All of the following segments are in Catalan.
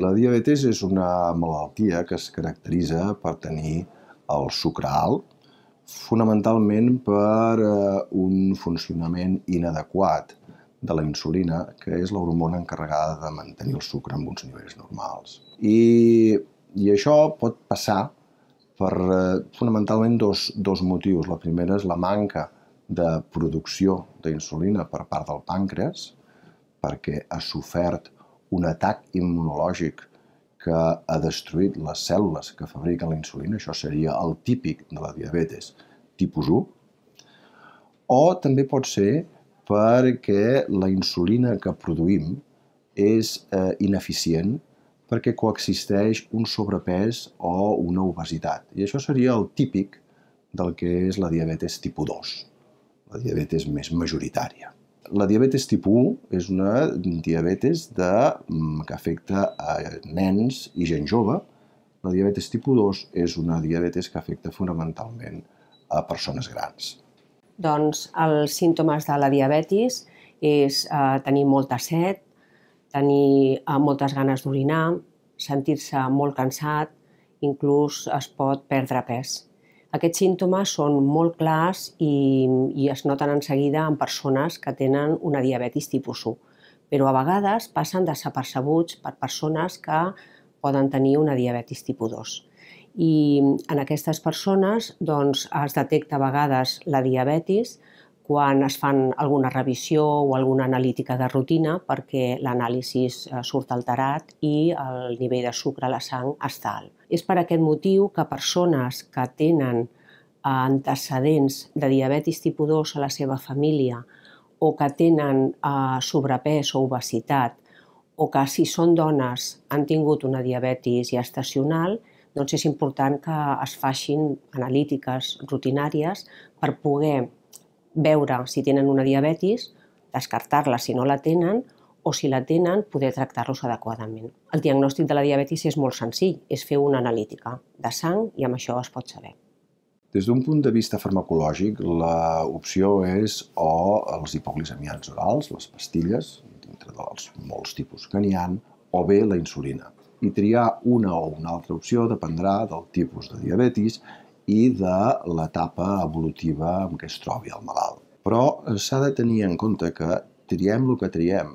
La diabetes és una malaltia que es caracteritza per tenir el sucre alt, fonamentalment per eh, un funcionament inadequat de la insulina, que és l'hormona encarregada de mantenir el sucre en uns nivells normals. I, i això pot passar per eh, fonamentalment dos, dos motius. La primera és la manca de producció d'insulina per part del pàncreas, perquè ha sofert un atac immunològic que ha destruït les cèl·lules que fabriquen la insulina, això seria el típic de la diabetes tipus 1, o també pot ser perquè la insulina que produïm és eh, ineficient perquè coexisteix un sobrepès o una obesitat. I això seria el típic del que és la diabetes tipus 2, la diabetes més majoritària la diabetes tipus 1 és una diabetes de, mm, que afecta a nens i gent jove. La diabetes tipus 2 és una diabetes que afecta fonamentalment a persones grans. Doncs els símptomes de la diabetis és eh, tenir molta set, tenir eh, moltes ganes d'orinar, sentir-se molt cansat, inclús es pot perdre pes. Aquests símptomes són molt clars i, i es noten en seguida en persones que tenen una diabetis tipus 1, però a vegades passen desapercebuts per persones que poden tenir una diabetis tipus 2. I en aquestes persones doncs, es detecta a vegades la diabetis, quan es fan alguna revisió o alguna analítica de rutina perquè l'anàlisi eh, surt alterat i el nivell de sucre a la sang està alt. És per aquest motiu que persones que tenen eh, antecedents de diabetis tipus 2 a la seva família o que tenen eh, sobrepès o obesitat o que si són dones han tingut una diabetis gestacional, doncs és important que es facin analítiques rutinàries per poder veure si tenen una diabetis, descartar-la si no la tenen, o si la tenen, poder tractar-los adequadament. El diagnòstic de la diabetis és molt senzill, és fer una analítica de sang i amb això es pot saber. Des d'un punt de vista farmacològic, l'opció és o els hipoglicemiants orals, les pastilles, dintre dels molts tipus que n'hi ha, o bé la insulina. I triar una o una altra opció dependrà del tipus de diabetis i de l'etapa evolutiva en què es trobi el malalt. Però s'ha de tenir en compte que triem el que triem,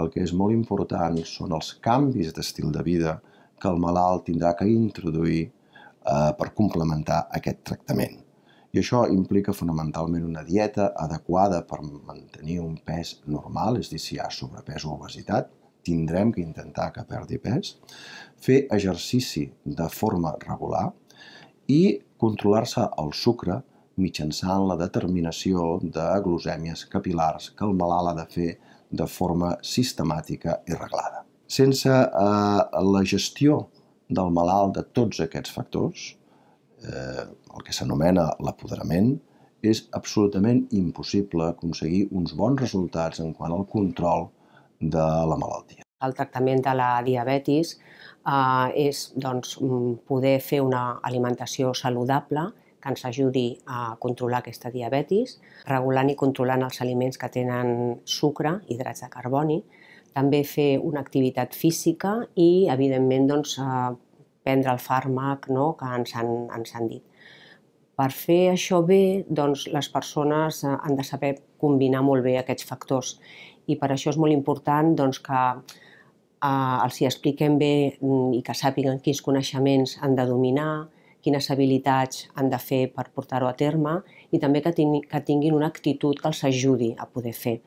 el que és molt important són els canvis d'estil de vida que el malalt tindrà que introduir eh, per complementar aquest tractament. I això implica fonamentalment una dieta adequada per mantenir un pes normal, és a dir, si hi ha sobrepès o obesitat, tindrem que intentar que perdi pes, fer exercici de forma regular i controlar-se el sucre mitjançant la determinació de glosèmies capilars que el malalt ha de fer de forma sistemàtica i reglada. Sense eh, la gestió del malalt de tots aquests factors, eh, el que s'anomena l'apoderament, és absolutament impossible aconseguir uns bons resultats en quant al control de la malaltia. El tractament de la diabetis eh, és doncs, mm, poder fer una alimentació saludable que ens ajudi a controlar aquesta diabetis, regulant i controlant els aliments que tenen sucre, hidrats de carboni, també fer una activitat física i, evidentment, doncs, eh, prendre el fàrmac no, que ens han, ens han dit. Per fer això bé, doncs, les persones eh, han de saber combinar molt bé aquests factors i per això és molt important doncs, que eh, els hi expliquem bé mm, i que sàpiguen quins coneixements han de dominar, quines habilitats han de fer per portar-ho a terme i també que, tinguin, que tinguin una actitud que els ajudi a poder fer.